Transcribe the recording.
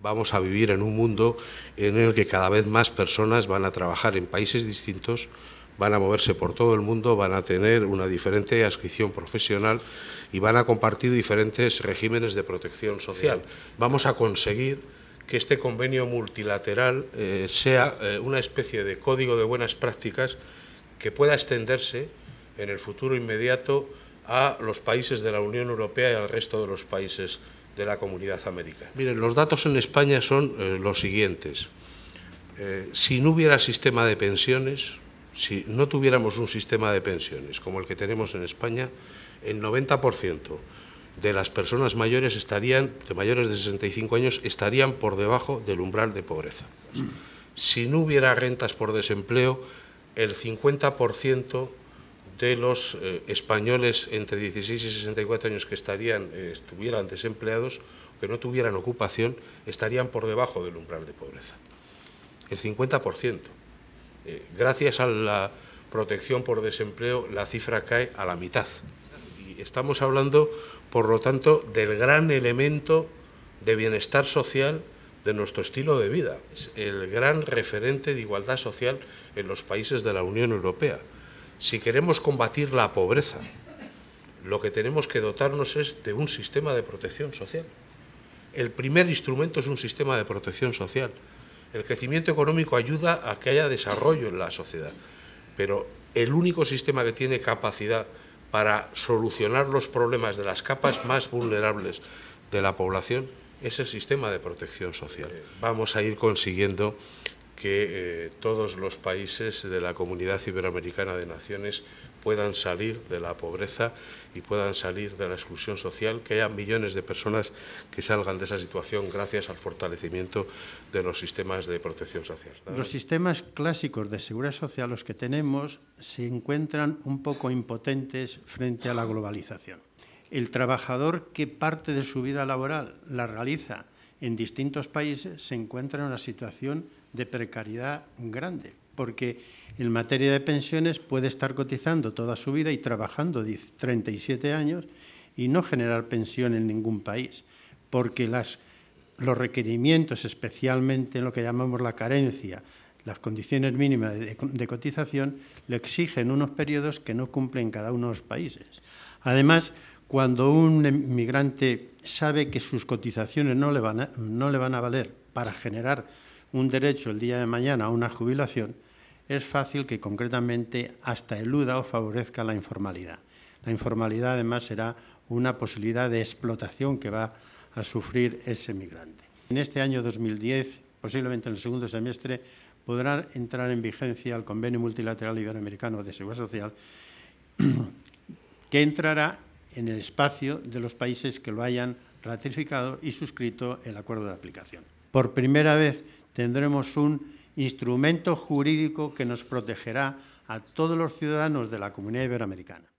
Vamos a vivir en un mundo en el que cada vez más personas van a trabajar en países distintos, van a moverse por todo el mundo, van a tener una diferente adscripción profesional y van a compartir diferentes regímenes de protección social. Vamos a conseguir que este convenio multilateral eh, sea eh, una especie de código de buenas prácticas que pueda extenderse en el futuro inmediato a los países de la Unión Europea y al resto de los países de la comunidad América. Miren, los datos en España son eh, los siguientes. Eh, si no hubiera sistema de pensiones, si no tuviéramos un sistema de pensiones como el que tenemos en España, el 90% de las personas mayores estarían, de mayores de 65 años, estarían por debajo del umbral de pobreza. Si no hubiera rentas por desempleo, el 50% de los eh, españoles entre 16 y 64 años que estarían, eh, estuvieran desempleados, que no tuvieran ocupación, estarían por debajo del umbral de pobreza. El 50%. Eh, gracias a la protección por desempleo, la cifra cae a la mitad. Y estamos hablando, por lo tanto, del gran elemento de bienestar social de nuestro estilo de vida. el gran referente de igualdad social en los países de la Unión Europea. Si queremos combatir la pobreza, lo que tenemos que dotarnos es de un sistema de protección social. El primer instrumento es un sistema de protección social. El crecimiento económico ayuda a que haya desarrollo en la sociedad, pero el único sistema que tiene capacidad para solucionar los problemas de las capas más vulnerables de la población es el sistema de protección social. Vamos a ir consiguiendo que eh, todos los países de la Comunidad Iberoamericana de Naciones puedan salir de la pobreza y puedan salir de la exclusión social, que haya millones de personas que salgan de esa situación gracias al fortalecimiento de los sistemas de protección social. Los sistemas clásicos de seguridad social, los que tenemos, se encuentran un poco impotentes frente a la globalización. El trabajador que parte de su vida laboral la realiza en distintos países se encuentra en una situación de precariedad grande, porque en materia de pensiones puede estar cotizando toda su vida y trabajando 37 años y no generar pensión en ningún país, porque los requerimientos, especialmente en lo que llamamos la carencia, las condiciones mínimas de, de cotización, le exigen unos periodos que no cumplen cada uno de los países. Además, cuando un emigrante sabe que sus cotizaciones no le, van a, no le van a valer para generar un derecho el día de mañana a una jubilación, es fácil que concretamente hasta eluda o favorezca la informalidad. La informalidad además será una posibilidad de explotación que va a sufrir ese migrante. En este año 2010, posiblemente en el segundo semestre, podrá entrar en vigencia el Convenio Multilateral Iberoamericano de Seguridad Social, que entrará en el espacio de los países que lo hayan ratificado y suscrito el acuerdo de aplicación. Por primera vez tendremos un instrumento jurídico que nos protegerá a todos los ciudadanos de la comunidad iberoamericana.